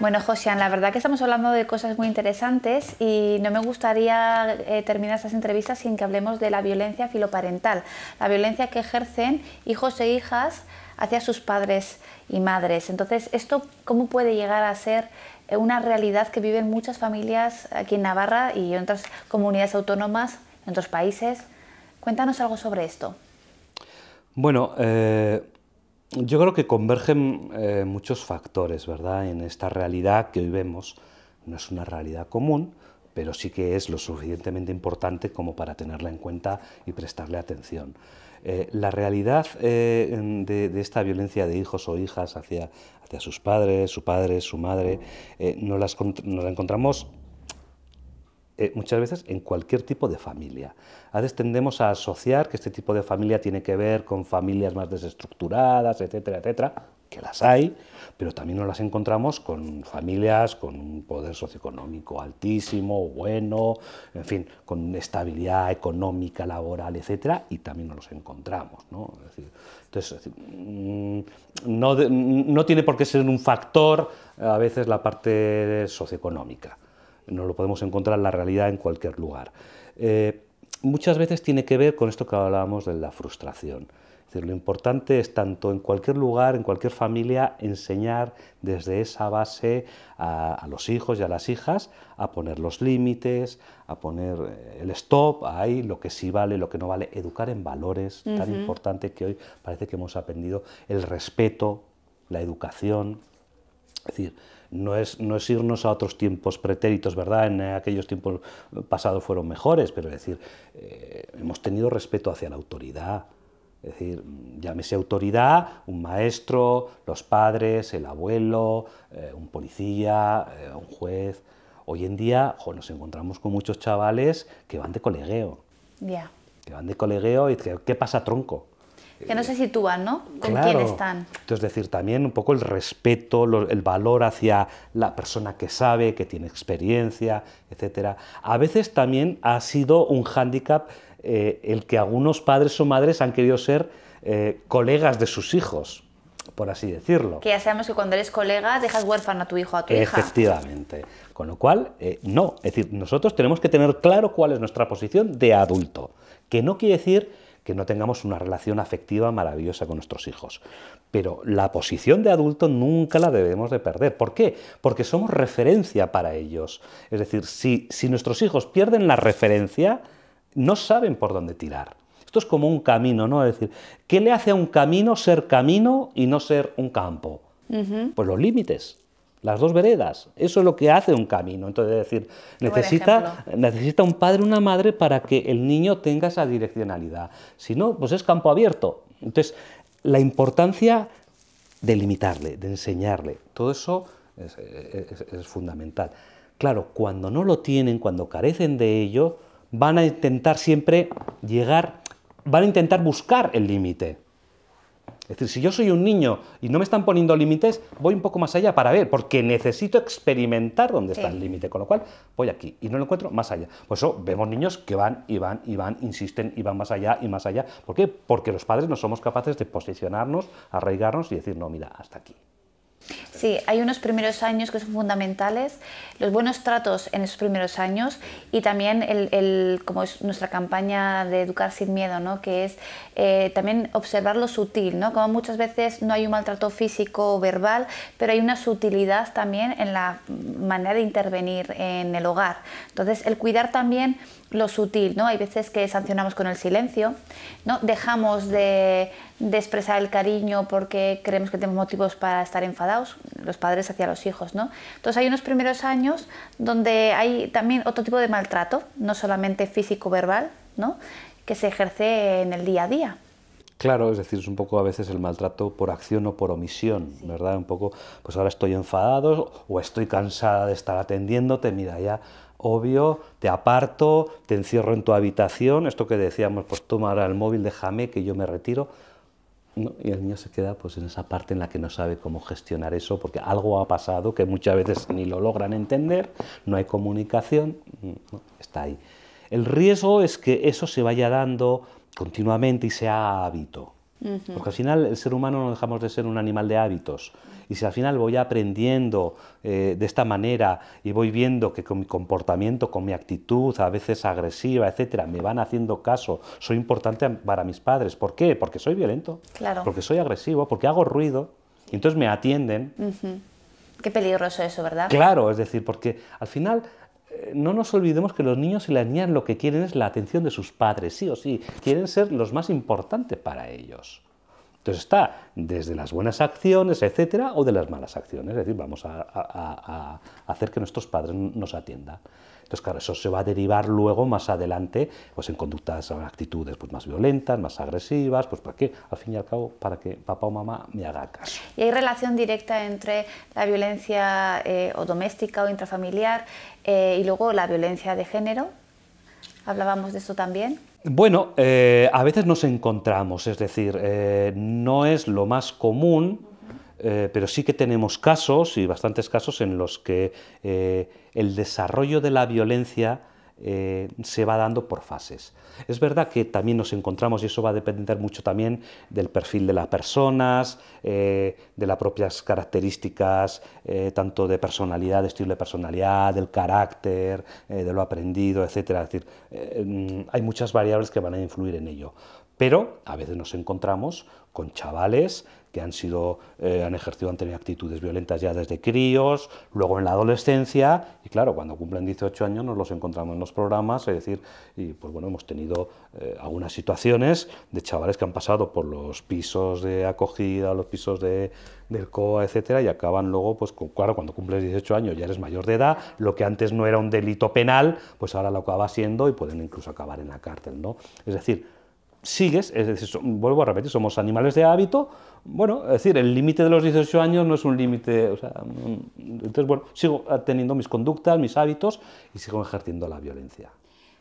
Bueno, Josian, la verdad que estamos hablando de cosas muy interesantes y no me gustaría eh, terminar estas entrevistas sin que hablemos de la violencia filoparental, la violencia que ejercen hijos e hijas hacia sus padres y madres. Entonces, ¿esto cómo puede llegar a ser eh, una realidad que viven muchas familias aquí en Navarra y en otras comunidades autónomas, en otros países? Cuéntanos algo sobre esto. Bueno, eh, yo creo que convergen eh, muchos factores, ¿verdad? En esta realidad que hoy vemos no es una realidad común, pero sí que es lo suficientemente importante como para tenerla en cuenta y prestarle atención. Eh, la realidad eh, de, esta violencia de hijos o hijas hacia, hacia sus padres, su padre, su madre, no, las, la encontramos eh, muchas veces en cualquier tipo de familia. A veces tendemos a asociar que este tipo de familia tiene que ver con familias más desestructuradas, etcétera, etcétera, que las hay, pero también nos las encontramos con familias con un poder socioeconómico altísimo, bueno, en fin, con estabilidad económica, laboral, etcétera, y también nos los encontramos. ¿no? entonces, mm, no, mm, no tiene por qué ser un factor a veces la parte socioeconómica no lo podemos encontrar en la realidad en cualquier lugar. Eh, muchas veces tiene que ver con esto que hablábamos de la frustración. decir, lo importante es tanto en cualquier lugar, en cualquier familia, enseñar desde esa base a, los hijos y a las hijas a poner los límites, a poner eh, el stop, ahí lo que sí vale, lo que no vale, educar en valores, tan importante que hoy parece que hemos aprendido el respeto, la educación. Es decir, no es, irnos a otros tiempos pretéritos, ¿verdad? En aquellos tiempos pasados fueron mejores, pero es decir, eh, hemos tenido respeto hacia la autoridad. Es decir, llámese autoridad, un maestro, los padres, el abuelo, eh, un policía, eh, un juez. Hoy en día nos encontramos con muchos chavales que van de colegueo. Ya. Que van de colegueo y ¿qué pasa tronco? Que no se sitúan, ¿no? ¿Con quién están? Es decir, también un poco el respeto, el valor hacia la persona que sabe, que tiene experiencia, etc. A veces también ha sido un hándicap eh, el que algunos padres o madres han querido ser eh, colegas de sus hijos por así decirlo. Que ya sabemos que cuando eres colega dejas huérfano a tu hijo o a tu Efectivamente. hija. Efectivamente. Con lo cual, eh, no. Es decir, nosotros tenemos que tener claro cuál es nuestra posición de adulto. Que no quiere decir que no tengamos una relación afectiva maravillosa con nuestros hijos. Pero la posición de adulto nunca la debemos de perder. ¿Por qué? Porque somos referencia para ellos. Es decir, si, nuestros hijos pierden la referencia, no saben por dónde tirar. Esto es como un camino, ¿no? Es decir, ¿qué le hace a un camino ser camino y no ser un campo? Pues los límites. Las dos veredas. Eso es lo que hace un camino. Entonces, es decir, necesita, necesita un padre, una madre para que el niño tenga esa direccionalidad. Si no, pues es campo abierto. Entonces, la importancia de limitarle, de enseñarle, todo eso es fundamental. Claro, cuando no lo tienen, cuando carecen de ello, van a intentar siempre llegar, van a intentar buscar el límite. Es decir, si yo soy un niño y no me están poniendo límites, voy un poco más allá para ver, porque necesito experimentar dónde está el límite, con lo cual voy aquí y no lo encuentro más allá. Por eso vemos niños que van y van y van, insisten y van más allá y más allá. ¿Por qué? Porque los padres no somos capaces de posicionarnos, arraigarnos y decir, no, mira, hasta aquí. Sí, hay unos primeros años que son fundamentales, los buenos tratos en esos primeros años y también el, como es nuestra campaña de educar sin miedo, ¿no? que es eh, también observar lo sutil, ¿no? como muchas veces no hay un maltrato físico o verbal, pero hay una sutilidad también en la manera de intervenir en el hogar. Entonces, el cuidar también lo sutil, ¿no? Hay veces que sancionamos con el silencio, ¿no? Dejamos de, expresar el cariño porque creemos que tenemos motivos para estar enfadados, los padres hacia los hijos, ¿no? Entonces hay unos primeros años donde hay también otro tipo de maltrato, no solamente físico-verbal, ¿no? Que se ejerce en el día a día. Claro, es decir, es un poco a veces el maltrato por acción o por omisión, ¿verdad? Un poco, pues ahora estoy enfadado o estoy cansada de estar atendiéndote, mira, ya obvio, te aparto, te encierro en tu habitación, esto que decíamos, pues toma ahora el móvil, déjame que yo me retiro. y el niño se queda pues en esa parte en la que no sabe cómo gestionar eso, porque algo ha pasado que muchas veces ni lo logran entender, no hay comunicación, está ahí. El riesgo es que eso se vaya dando continuamente y sea hábito. Porque al final el ser humano no dejamos de ser un animal de hábitos. Y si al final voy aprendiendo eh, de esta manera y voy viendo que con mi comportamiento, con mi actitud, a veces agresiva, etcétera, me van haciendo caso, soy importante para mis padres. ¿Por qué? Porque soy violento, claro. porque soy agresivo, porque hago ruido, y entonces me atienden. Qué peligroso eso, ¿verdad? Claro, es decir, porque al final eh, no nos olvidemos que los niños y las niñas lo que quieren es la atención de sus padres, sí o sí, quieren ser los más importantes para ellos. Entonces está desde las buenas acciones, etcétera, o de las malas acciones, es decir, vamos a, a hacer que nuestros padres nos atiendan. Entonces, claro, eso se va a derivar luego más adelante pues, en conductas, en actitudes pues, más violentas, más agresivas, pues para qué? al fin y al cabo, para que papá o mamá me haga caso. ¿Y hay relación directa entre la violencia eh, o doméstica o intrafamiliar eh, y luego la violencia de género? ¿Hablábamos de eso también? Bueno, eh, a veces nos encontramos, es decir, no es lo más común, eh, pero sí que tenemos casos, y bastantes casos, en los que eh, el desarrollo de la violencia eh, se va dando por fases. Es verdad que también nos encontramos, y eso va a depender mucho también del perfil de las personas, de las propias características, tanto de personalidad, de estilo de personalidad, del carácter, de lo aprendido, etc. Es decir, hay muchas variables que van a influir en ello. Pero a veces nos encontramos con chavales que han, sido, eh, han ejercido, han tenido actitudes violentas ya desde críos, luego en la adolescencia, y claro, cuando cumplen 18 años nos los encontramos en los programas, es decir, y pues bueno, hemos tenido eh, algunas situaciones de chavales que han pasado por los pisos de acogida, los pisos de, del COA, etcétera, y acaban luego, pues con, claro, cuando cumples 18 años ya eres mayor de edad, lo que antes no era un delito penal, pues ahora lo acaba siendo y pueden incluso acabar en la cárcel, ¿no? Es decir, sigues, es decir, vuelvo a repetir, somos animales de hábito, bueno, es decir, el límite de los 18 años no es un límite, mm, entonces, bueno, sigo teniendo mis conductas, mis hábitos y sigo ejerciendo la violencia.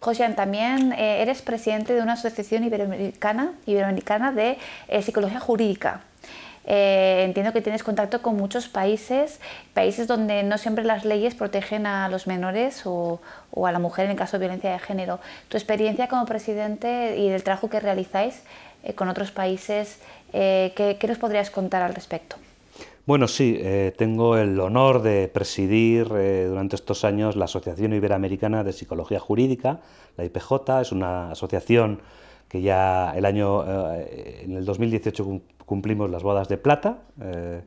Josian, también eh, eres presidente de una asociación iberoamericana, iberoamericana de eh, psicología jurídica. Eh, entiendo que tienes contacto con muchos países, países donde no siempre las leyes protegen a los menores o, a la mujer en caso de violencia de género. Tu experiencia como presidente y del trabajo que realizáis eh, con otros países, eh, ¿qué, nos podrías contar al respecto? Bueno, sí, tengo el honor de presidir durante estos años la Asociación Iberoamericana de Psicología Jurídica, la IPJ, es una asociación que ya el año, en el 2018 cumplimos las bodas de plata, eh,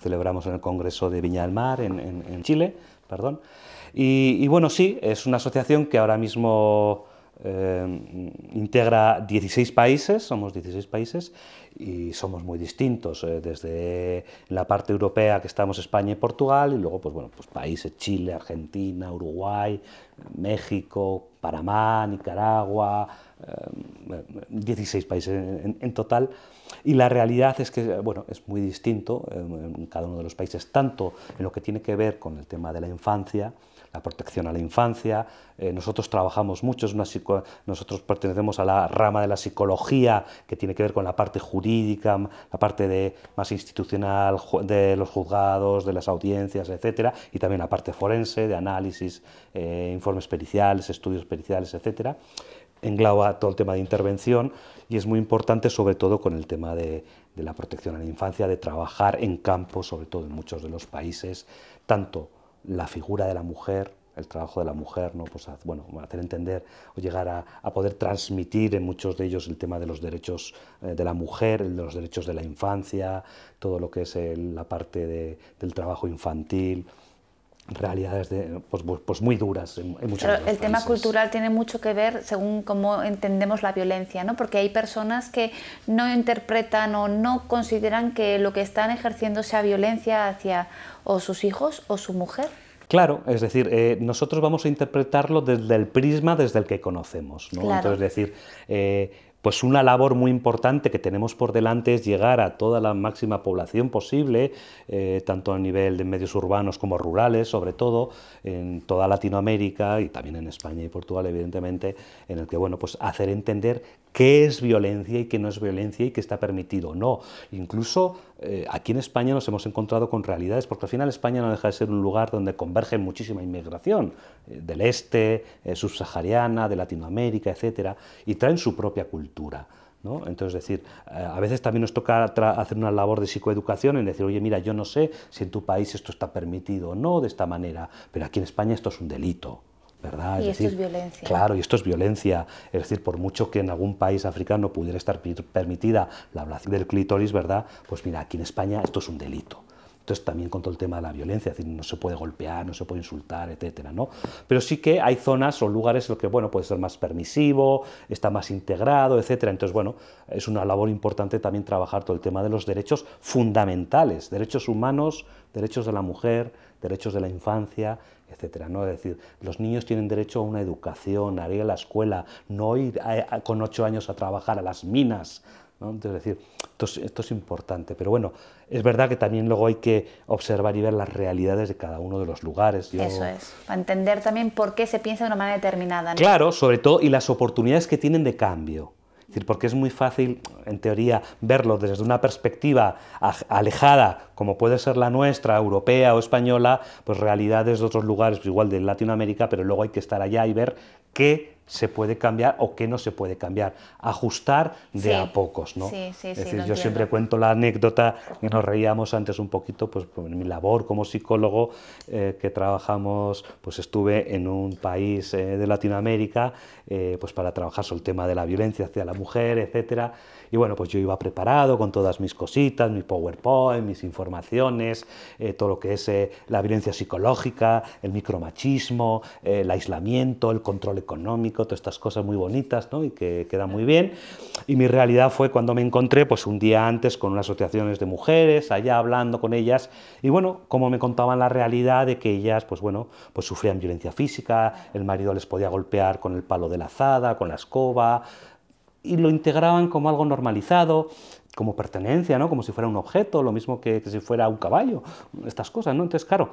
celebramos en el Congreso de Viña del Mar, en, Chile, perdón. Y, bueno, sí, es una asociación que ahora mismo eh, integra 16 países, somos 16 países y somos muy distintos, eh, desde la parte europea que estamos España y Portugal y luego pues bueno, pues países Chile, Argentina, Uruguay, México, Panamá, Nicaragua, 16 países en total y la realidad es que es muy distinto eh, en cada uno de los países, tanto en lo que tiene que ver con el tema de la infancia, la protección a la infancia. Eh, nosotros trabajamos mucho, nosotros pertenecemos a la rama de la psicología que tiene que ver con la parte jurídica, la parte más institucional de los juzgados, de las audiencias, etc., y también la parte forense, de análisis, eh, informes periciales, estudios periciales, etcétera engloba todo el tema de intervención y es muy importante sobre todo con el tema de, la protección a la infancia, de trabajar en campo, sobre todo en muchos de los países, tanto la figura de la mujer, el trabajo de la mujer, ¿no? pues, bueno, hacer entender o llegar a, poder transmitir en muchos de ellos el tema de los derechos eh, de la mujer, de los derechos de la infancia, todo lo que es la parte del trabajo infantil realidades pues, pues, muy duras el tema cultural tiene mucho que ver según cómo entendemos la violencia, ¿no? Porque hay personas que no interpretan o no consideran que lo que están ejerciendo sea violencia hacia o sus hijos o su mujer. Claro, es decir, eh, nosotros vamos a interpretarlo desde el prisma desde el que conocemos, Entonces, es decir, eh, pues una labor muy importante que tenemos por delante es llegar a toda la máxima población posible, eh, tanto a nivel de medios urbanos como rurales, sobre todo en toda Latinoamérica y también en España y Portugal, evidentemente, en el que bueno, pues hacer entender qué es violencia y qué no es violencia y qué está permitido o no. Incluso eh, aquí en España nos hemos encontrado con realidades, porque al final España no deja de ser un lugar donde converge muchísima inmigración eh, del este, eh, subsahariana, de Latinoamérica, etcétera, y traen su propia cultura. ¿No? Entonces, decir, a veces también nos toca hacer una labor de psicoeducación en decir, oye, mira, yo no sé si en tu país esto está permitido o no de esta manera, pero aquí en España esto es un delito. Y esto es violencia. Claro, y esto es violencia. Es decir, por mucho que en algún país africano pudiera estar permitida la ablación del clítoris, ¿verdad? Pues mira, aquí en España esto es un delito. Entonces también con todo el tema de la violencia, es decir, no se puede golpear, no se puede insultar, etcétera, ¿no? Pero sí que hay zonas o lugares en los que, bueno, puede ser más permisivo, está más integrado, etcétera. Entonces, bueno, es una labor importante también trabajar todo el tema de los derechos fundamentales, derechos humanos, derechos de la mujer, derechos de la infancia, etcétera, ¿no? Es decir, los niños tienen derecho a una educación, a ir a la escuela, no ir con ocho años a trabajar a las minas, es decir, esto es, esto es importante, pero bueno, es verdad que también luego hay que observar y ver las realidades de cada uno de los lugares. Eso es, para entender también por qué se piensa de una manera determinada. Claro, sobre todo, y las oportunidades que tienen de cambio. Es decir, porque es muy fácil, en teoría, verlo desde una perspectiva alejada, como puede ser la nuestra, europea o española, pues realidades de otros lugares, pues igual de Latinoamérica, pero luego hay que estar allá y ver qué se puede cambiar o qué no se puede cambiar. Ajustar de a pocos, ¿no? es decir, yo siempre cuento la anécdota que nos reíamos antes un poquito, pues en mi labor como psicólogo eh, que trabajamos, pues estuve en un país eh, de Latinoamérica, eh, pues para trabajar sobre el tema de la violencia hacia la mujer, etcétera. Y bueno, pues yo iba preparado con todas mis cositas, mi PowerPoint, mis informaciones, todo lo que es la violencia psicológica, el micromachismo, el aislamiento, el control económico todas estas cosas muy bonitas ¿no? y que quedan muy bien. Y mi realidad fue cuando me encontré pues, un día antes con unas asociaciones de mujeres, allá hablando con ellas, y bueno, como me contaban la realidad de que ellas pues, bueno, pues, sufrían violencia física, el marido les podía golpear con el palo de la azada, con la escoba, y lo integraban como algo normalizado, como pertenencia, ¿no? como si fuera un objeto, lo mismo que, que si fuera un caballo, estas cosas. ¿no? Entonces, claro,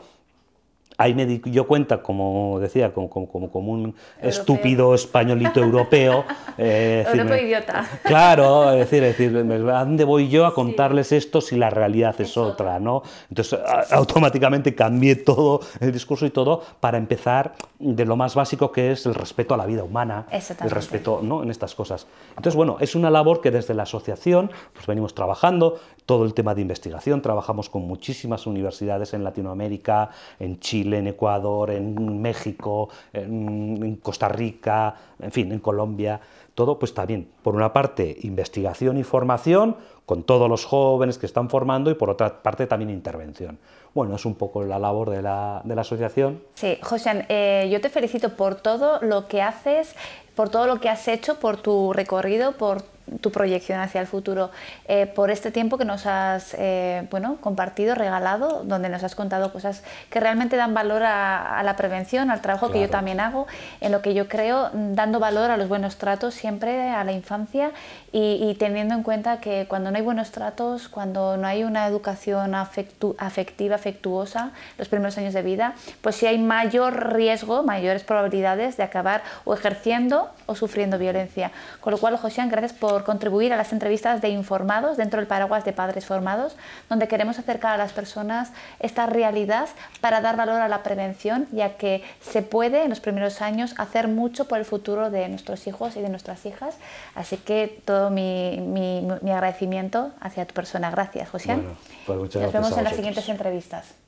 ahí me di yo cuenta, como decía, como, como, como un estúpido españolito europeo. Eh, europeo idiota. Claro, es decir, ¿a dónde voy yo a contarles esto si la realidad es otra? ¿no? Entonces, automáticamente cambié todo el discurso y todo para empezar de lo más básico que es el respeto a la vida humana, el respeto ¿no? en estas cosas. Entonces, bueno, es una labor que desde la asociación pues, venimos trabajando, todo el tema de investigación, trabajamos con muchísimas universidades en Latinoamérica, en Chile, en Ecuador, en México, en Costa Rica, en fin, en Colombia. Todo, pues bien. por una parte, investigación y formación con todos los jóvenes que están formando y por otra parte también intervención. Bueno, es un poco la labor de la, asociación. Sí, José, eh, yo te felicito por todo lo que haces por todo lo que has hecho, por tu recorrido, por tu proyección hacia el futuro, eh, por este tiempo que nos has eh, bueno, compartido, regalado, donde nos has contado cosas que realmente dan valor a, la prevención, al trabajo que yo también hago, en lo que yo creo, dando valor a los buenos tratos siempre, a la infancia y, teniendo en cuenta que cuando no hay buenos tratos, cuando no hay una educación afectiva, afectuosa, los primeros años de vida, pues sí hay mayor riesgo, mayores probabilidades de acabar o ejerciendo o sufriendo violencia. Con lo cual, José, gracias por contribuir a las entrevistas de informados dentro del paraguas de padres formados, donde queremos acercar a las personas esta realidad para dar valor a la prevención, ya que se puede en los primeros años hacer mucho por el futuro de nuestros hijos y de nuestras hijas. Así que todo mi, agradecimiento hacia tu persona. Gracias, José. Bueno, pues Nos vemos en las siguientes entrevistas.